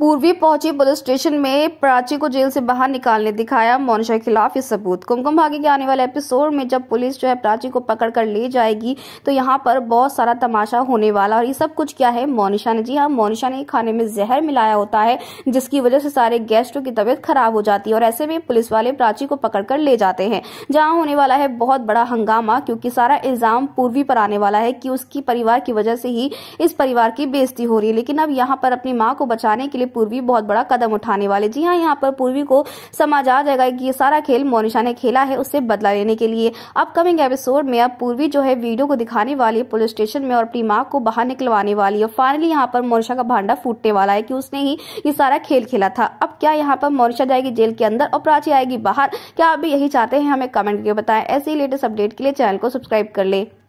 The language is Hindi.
पूर्वी पहुंची पुलिस स्टेशन में प्राची को जेल से बाहर निकालने दिखाया मोनिशा के खिलाफ ये सबूत कुमकुम भाग्य के आने वाले एपिसोड में जब पुलिस जो है प्राची को पकड़ कर ले जाएगी तो यहाँ पर बहुत सारा तमाशा होने वाला और ये सब कुछ क्या है मोनिशा ने जी हाँ मोनिशा ने खाने में जहर मिलाया होता है जिसकी वजह से सारे गेस्टों की तबीयत खराब हो जाती है और ऐसे में पुलिस वाले प्राची को पकड़ कर ले जाते हैं जहाँ होने वाला है बहुत बड़ा हंगामा क्योंकि सारा इल्जाम पूर्वी पर आने वाला है कि उसकी परिवार की वजह से ही इस परिवार की बेजती हो रही है लेकिन अब यहाँ पर अपनी माँ को बचाने के लिए लिए पूर्वी बहुत बड़ा कदम उठाने वाले जी हाँ यहाँ पर पूर्वी को समझ आ जाएगा कि ये सारा खेल मोनिशा ने खेला है उससे बदला लेने के लिए अपकमिंग एपिसोड में अब पूर्वी जो है वीडियो को दिखाने वाली है पुलिस स्टेशन में और अपनी माँ को बाहर निकलवाने वाली है फाइनली यहाँ पर मोनिशा का भांडा फूटने वाला है की उसने ही ये सारा खेल खेला था अब क्या यहाँ पर मोनिशा जाएगी जेल के अंदर और प्राची आएगी बाहर क्या आप भी यही चाहते हैं हमें कमेंट करके बताएं ऐसे ही लेटेस्ट अपडेट के लिए चैनल को सब्सक्राइब कर ले